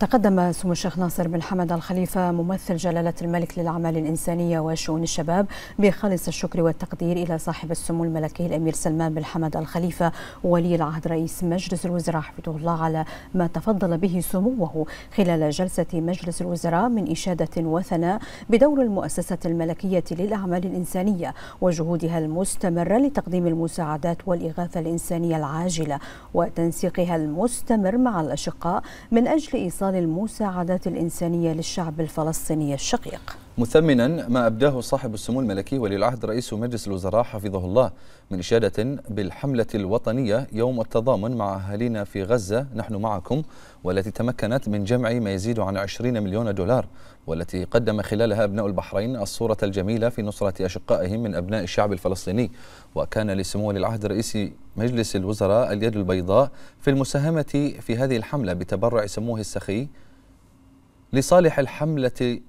تقدم سمو الشيخ ناصر بن حمد الخليفة ممثل جلالة الملك للأعمال الإنسانية وشؤون الشباب بخالص الشكر والتقدير إلى صاحب السمو الملكي الأمير سلمان بن حمد الخليفة ولي العهد رئيس مجلس الوزراء حفظه الله على ما تفضل به سموه خلال جلسة مجلس الوزراء من إشادة وثناء بدور المؤسسة الملكية للأعمال الإنسانية وجهودها المستمرة لتقديم المساعدات والإغاثة الإنسانية العاجلة وتنسيقها المستمر مع الأشقاء من أجل إيصال إيصال المساعدات الإنسانية للشعب الفلسطيني الشقيق مثمنا ما أبداه صاحب السمو الملكي ولي العهد رئيس مجلس الوزراء حفظه الله من إشادة بالحملة الوطنية يوم التضامن مع أهالينا في غزة نحن معكم والتي تمكنت من جمع ما يزيد عن 20 مليون دولار والتي قدم خلالها أبناء البحرين الصورة الجميلة في نصرة أشقائهم من أبناء الشعب الفلسطيني وكان لسمو ولي العهد رئيس مجلس الوزراء اليد البيضاء في المساهمة في هذه الحملة بتبرع سموه السخي لصالح الحملة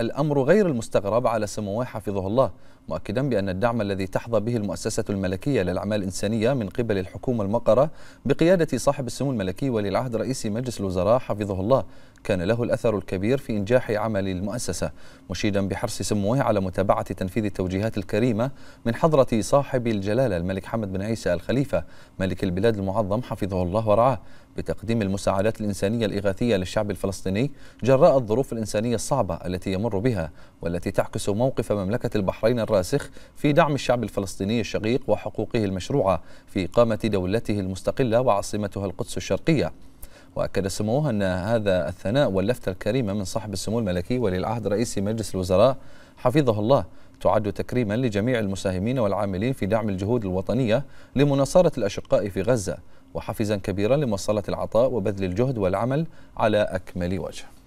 الأمر غير المستغرب على سموه حفظه الله مؤكدا بأن الدعم الذي تحظى به المؤسسة الملكية للأعمال الإنسانية من قبل الحكومة المقرة بقيادة صاحب السمو الملكي ولي العهد رئيس مجلس الوزراء حفظه الله كان له الأثر الكبير في إنجاح عمل المؤسسة مشيدا بحرص سموه على متابعة تنفيذ التوجيهات الكريمة من حضرة صاحب الجلالة الملك حمد بن عيسى الخليفة ملك البلاد المعظم حفظه الله ورعاه بتقديم المساعدات الإنسانية الإغاثية للشعب الفلسطيني جراء الظروف الإنسانية الصعبة التي يمر بها والتي تعكس موقف مملكة البحرين الراسخ في دعم الشعب الفلسطيني الشقيق وحقوقه المشروعة في إقامة دولته المستقلة وعاصمتها القدس الشرقية وأكد سموه أن هذا الثناء واللفتة الكريمة من صاحب السمو الملكي ولي العهد رئيس مجلس الوزراء حفظه الله تعد تكريما لجميع المساهمين والعاملين في دعم الجهود الوطنية لمناصرة الأشقاء في غزة وحفزا كبيرا لمواصلة العطاء وبذل الجهد والعمل على أكمل وجه